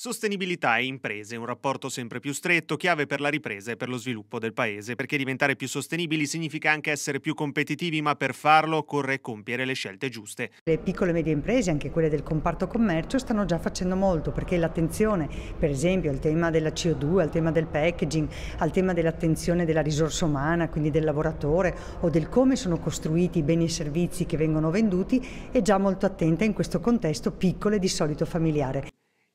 Sostenibilità e imprese, un rapporto sempre più stretto, chiave per la ripresa e per lo sviluppo del Paese, perché diventare più sostenibili significa anche essere più competitivi, ma per farlo occorre compiere le scelte giuste. Le piccole e medie imprese, anche quelle del comparto commercio, stanno già facendo molto, perché l'attenzione, per esempio, al tema della CO2, al tema del packaging, al tema dell'attenzione della risorsa umana, quindi del lavoratore, o del come sono costruiti i beni e servizi che vengono venduti, è già molto attenta in questo contesto piccolo e di solito familiare.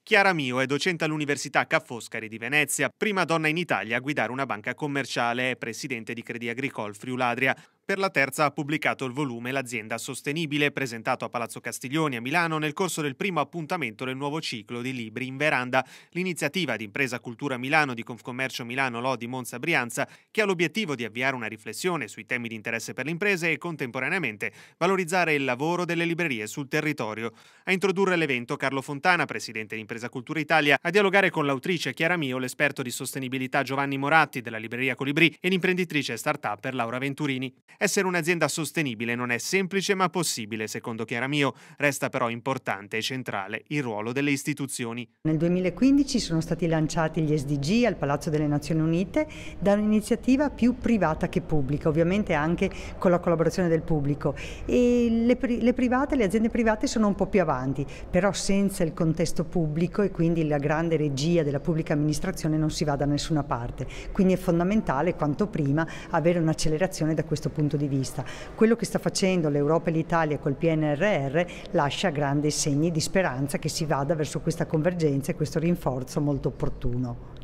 Chiara Mio è docente all'Università Ca' Foscari di Venezia, prima donna in Italia a guidare una banca commerciale e presidente di Credi Agricole Friuladria. Per la terza ha pubblicato il volume L'azienda sostenibile, presentato a Palazzo Castiglioni a Milano nel corso del primo appuntamento del nuovo ciclo di libri in veranda, l'iniziativa di Impresa Cultura Milano di Confcommercio Milano Lodi Monza Brianza, che ha l'obiettivo di avviare una riflessione sui temi di interesse per le imprese e contemporaneamente valorizzare il lavoro delle librerie sul territorio. A introdurre l'evento Carlo Fontana, presidente di Impresa Cultura Italia, a dialogare con l'autrice Chiara Mio, l'esperto di sostenibilità Giovanni Moratti della libreria Colibri e l'imprenditrice start up Laura Venturini. Essere un'azienda sostenibile non è semplice ma possibile, secondo Chiara Mio. Resta però importante e centrale il ruolo delle istituzioni. Nel 2015 sono stati lanciati gli SDG al Palazzo delle Nazioni Unite da un'iniziativa più privata che pubblica, ovviamente anche con la collaborazione del pubblico. E le, pri le private, le aziende private sono un po' più avanti, però senza il contesto pubblico e quindi la grande regia della pubblica amministrazione non si va da nessuna parte. Quindi è fondamentale quanto prima avere un'accelerazione da questo punto di vista punto di vista. Quello che sta facendo l'Europa e l'Italia col PNRR lascia grandi segni di speranza che si vada verso questa convergenza e questo rinforzo molto opportuno.